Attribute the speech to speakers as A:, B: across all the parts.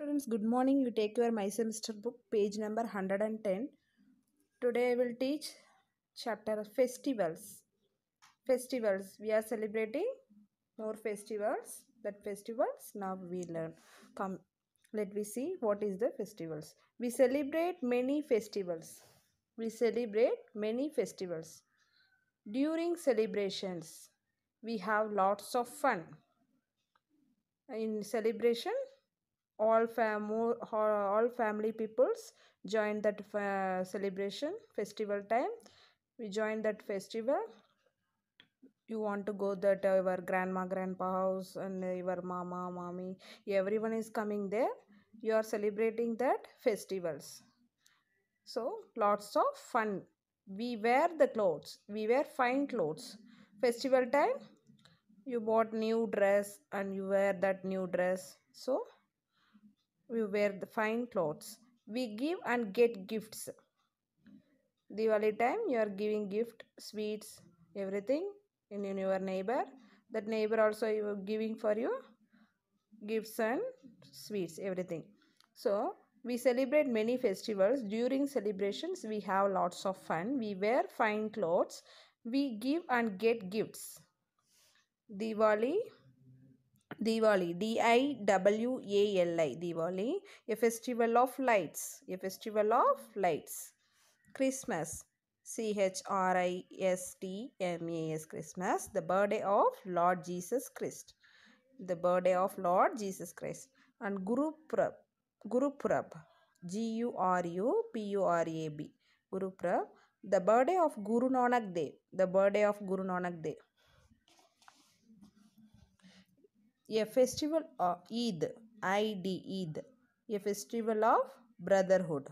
A: Students, good morning. You take your My Semester book, page number 110. Today I will teach chapter festivals. Festivals. We are celebrating more festivals. That festivals now we learn. Come, let me see what is the festivals. We celebrate many festivals. We celebrate many festivals. During celebrations, we have lots of fun. In celebration, all, fam all family peoples join that uh, celebration festival time we join that festival you want to go that uh, your grandma grandpa house and uh, your mama mommy everyone is coming there you are celebrating that festivals so lots of fun we wear the clothes we wear fine clothes festival time you bought new dress and you wear that new dress so we wear the fine clothes we give and get gifts diwali time you are giving gift sweets everything in your neighbor that neighbor also you are giving for you gifts and sweets everything so we celebrate many festivals during celebrations we have lots of fun we wear fine clothes we give and get gifts diwali Diwali, D-I-W-A-L-I, Diwali, a festival of lights, a festival of lights. Christmas, C-H-R-I-S-T-M-A-S, Christmas, the birthday of Lord Jesus Christ, the birthday of Lord Jesus Christ. And Guru Prab, Guru Prab, G-U-R-U-P-U-R-A-B, Guru Prab, the birthday of Guru Nanak Dev, the birthday of Guru Nanak Dev. a festival of Eid, I D Eid, a festival of brotherhood.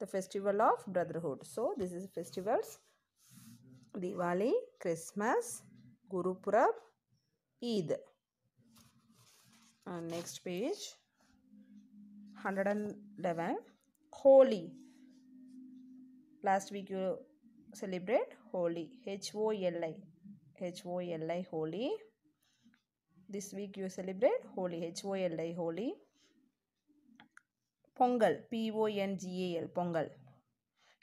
A: The festival of brotherhood. So, this is festivals Diwali, Christmas, Guru Purab, Eid. And uh, next page 111. Holi. Last week you celebrate Holi. H O L I. H O L I, Holi. This week you celebrate Holi, H-O-L-I, Holi. Pongal, P-O-N-G-A-L, Pongal.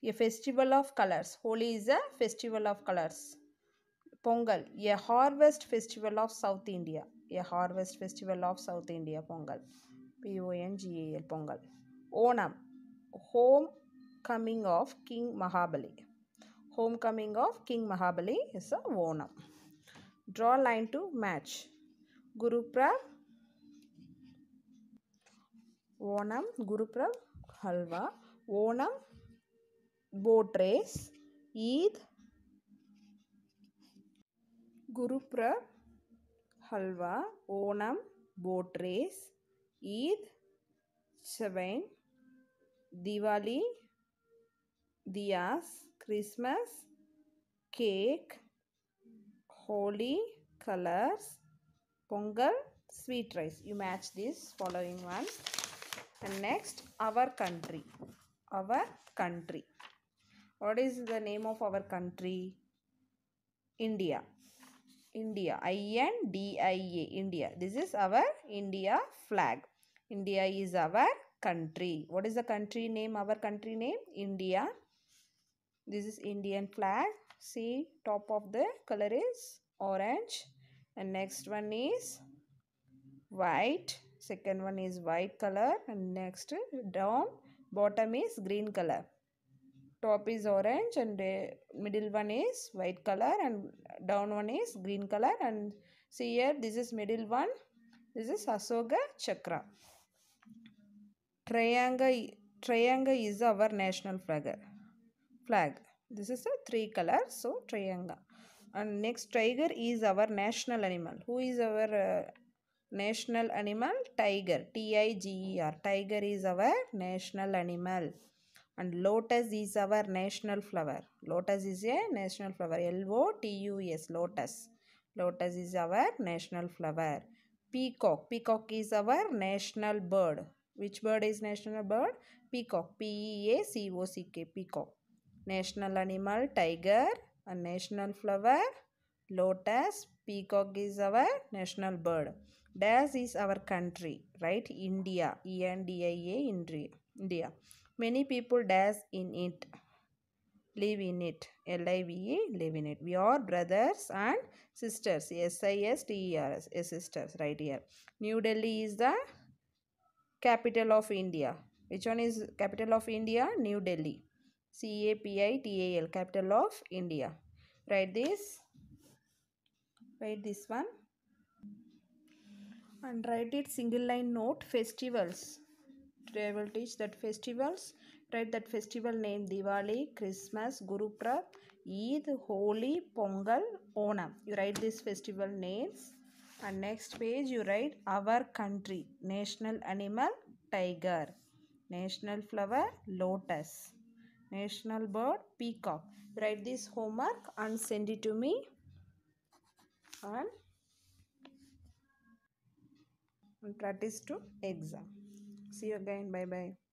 A: A festival of colors. Holi is a festival of colors. Pongal, a harvest festival of South India. A harvest festival of South India, Pongal. P-O-N-G-A-L, Pongal. Onam, homecoming of King Mahabali. Homecoming of King Mahabali is a Onam. Draw line to match. Gurpurab Onam Gurpurab halwa Onam boat race Eid Gurpurab halwa Onam boat race Eid सेवेन Diwali diya Christmas cake Holi colours Pongal, sweet rice. You match this following one. And next, our country. Our country. What is the name of our country? India. India. I-N-D-I-A. India. This is our India flag. India is our country. What is the country name? Our country name? India. This is Indian flag. See, top of the color is orange and next one is white second one is white color and next down bottom is green color top is orange and uh, middle one is white color and down one is green color and see here this is middle one this is asoga chakra triangle triangle is our national flag flag this is a three color so triangle and next tiger is our national animal who is our uh, national animal tiger t i g e r tiger is our national animal and lotus is our national flower lotus is a national flower l o t u s lotus lotus is our national flower peacock peacock is our national bird which bird is national bird peacock p e a c o c k peacock national animal tiger a national flower. Lotus, peacock is our national bird. Das is our country, right? India, E-N-D-I-A, India. Many people das in it, live in it, L-I-V-E, live in it. We are brothers and sisters, S-I-S-T-E-R-S, -S, sisters, right here. New Delhi is the capital of India. Which one is capital of India? New Delhi. C-A-P-I-T-A-L, capital of India. Write this. Write this one. And write it single line note, festivals. Today I will teach that festivals. Write that festival name Diwali, Christmas, Guru Prab, Eid, Holi, Pongal, Onam. You write these festival names. And next page you write our country. National animal, tiger. National flower, lotus. National bird peacock. Write this homework and send it to me. And practice to exam. See you again. Bye-bye.